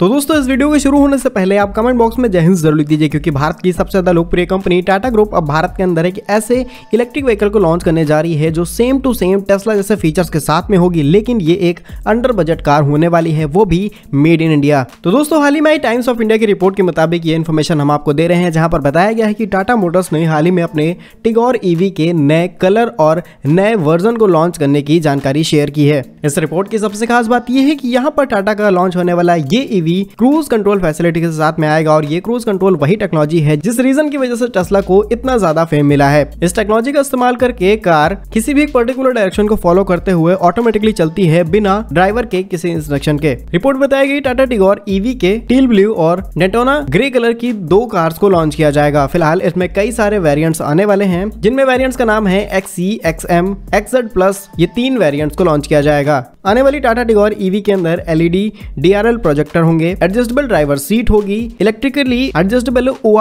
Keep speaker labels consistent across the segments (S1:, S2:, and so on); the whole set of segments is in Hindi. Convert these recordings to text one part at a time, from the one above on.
S1: तो दोस्तों इस वीडियो के शुरू होने से पहले आप कमेंट बॉक्स में जय हिंद जरूर लिख दीजिए क्योंकि भारत की सबसे ज़्यादा लोकप्रिय कंपनी टाटा ग्रुप अब भारत के अंदर एक ऐसे इलेक्ट्रिक व्हीकल को लॉन्च करने जा रही है जो सेम टू सेम टेस्ला जैसे फीचर्स के साथ में होगी लेकिन ये एक अंडर बजट कार होने वाली है वो भी मेड इन इंडिया तो दोस्तों हाल ही में टाइम्स ऑफ इंडिया की रिपोर्ट के मुताबिक ये इन्फॉर्मेशन हम आपको दे रहे हैं जहाँ पर बताया गया है कि टाटा मोटर्स ने हाल ही में अपने टिगोर ईवी e के नए कलर और नए वर्जन को लॉन्च करने की जानकारी शेयर की है इस रिपोर्ट की सबसे खास बात यह है कि यहाँ पर टाटा का लॉन्च होने वाला ये ईवी e भी क्रूज कंट्रोल फैसिलिटी के साथ में आएगा और ये क्रूज कंट्रोल वही टेक्नोलॉजी है जिस रीजन की वजह से टेस्ला को इतना ज्यादा फेम मिला है इस टेक्नोलॉजी का इस्तेमाल करके कार किसी भी पर्टिकुलर डायरेक्शन को फॉलो करते हुए ऑटोमेटिकली चलती है बिना ड्राइवर के किसी इंस्ट्रक्शन के रिपोर्ट बताया गई टाटा टिगोर ईवी के टील ब्लू और नेटोना ग्रे कलर की दो कार्स को लॉन्च किया जाएगा फिलहाल इसमें कई सारे वेरियंट्स आने वाले हैं जिनमें वेरियंट्स का नाम है X C X M XZ plus ये तीन वेरियंट्स को लॉन्च किया जाएगा आने वाली टाटा टिगोर ईवी के अंदर एलईडी डीआरएल प्रोजेक्टर होंगे होंगे एडजस्टेबल ड्राइवर सीट होगी इलेक्ट्रिकली एडजस्टेबल ओ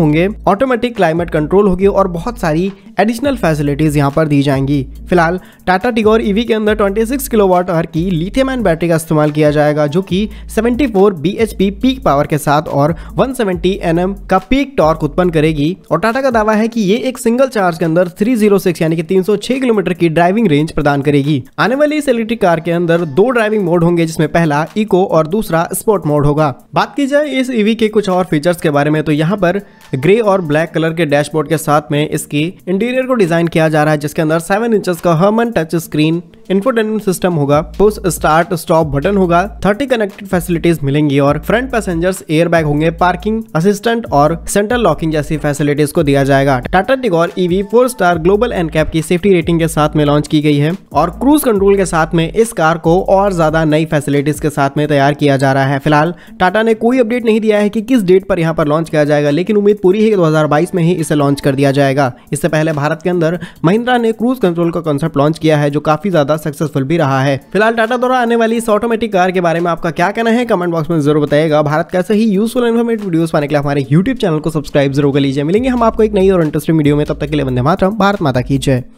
S1: होंगे ऑटोमेटिक क्लाइमेट कंट्रोल होगी और बहुत सारी एडिशनल फैसिलिटीज यहाँ पर दी जाएंगी फिलहाल टाटा टिगोर ईवी के अंदर 26 वाट आर की लिथियम आयन बैटरी का इस्तेमाल किया जाएगा जो कि 74 bhp पीक पावर के साथ और 170 एम का पीक टॉर्क उत्पन्न करेगी और टाटा का दावा है कि ये एक सिंगल चार्ज के अंदर 306 यानी कि 306 किलोमीटर की ड्राइविंग रेंज प्रदान करेगी आने वाली इस इलेक्ट्रिक कार के अंदर दो ड्राइविंग मोड होंगे जिसमें पहला इको और दूसरा स्पोर्ट स्पोर्ट मोड होगा बात की जाए इस ईवी e के कुछ और फीचर्स के बारे में तो यहाँ पर ग्रे और ब्लैक कलर के डैशबोर्ड के साथ में इसकी इंटीरियर को डिजाइन किया जा रहा है जिसके अंदर सेवन इंच का Harman touch screen infotainment system होगा पुश स्टार्ट स्टॉप बटन होगा थर्टी कनेक्टेड फैसिलिटीज मिलेंगी और फ्रंट पैसेंजर्स एयरबैग होंगे पार्किंग असिस्टेंट और सेंट्रल लॉकिंग जैसी फैसिलिटीज को दिया जाएगा Tata Tigor EV four star global NCAP की सेफ्टी रेटिंग के साथ में लॉन्च की गई है और क्रूज कंट्रोल के साथ में इस कार को और ज्यादा नई फैसिलिटीज के साथ में तैयार किया जा रहा है फिलहाल टाटा ने कोई अपडेट नहीं दिया है कि किस डेट पर यहाँ पर लॉन्च किया जाएगा लेकिन उम्मीद पूरी ही 2022 में ही इसे लॉन्च कर दिया जाएगा इससे पहले भारत के अंदर महिंद्रा ने क्रूज कंट्रोल का कॉन्सेप्ट लॉन्च किया है जो काफी ज्यादा सक्सेसफुल भी रहा है फिलहाल टाटा द्वारा आने वाली इस ऑटोमेटिक कार के बारे में आपका क्या कहना है कमेंट बॉक्स में जरूर बताएगा भारत का ऐसे ही यूजफुल इन्फॉर्मेटिव वीडियो पाने के लिए हमारे यूट्यूब चैनल को सब्सक्राइब जरूर कर लीजिए मिलेंगे हम आपको एक नई और इंटरेस्टिंग वीडियो में तब तक के लिए बंदे मातरम भारत माता की जय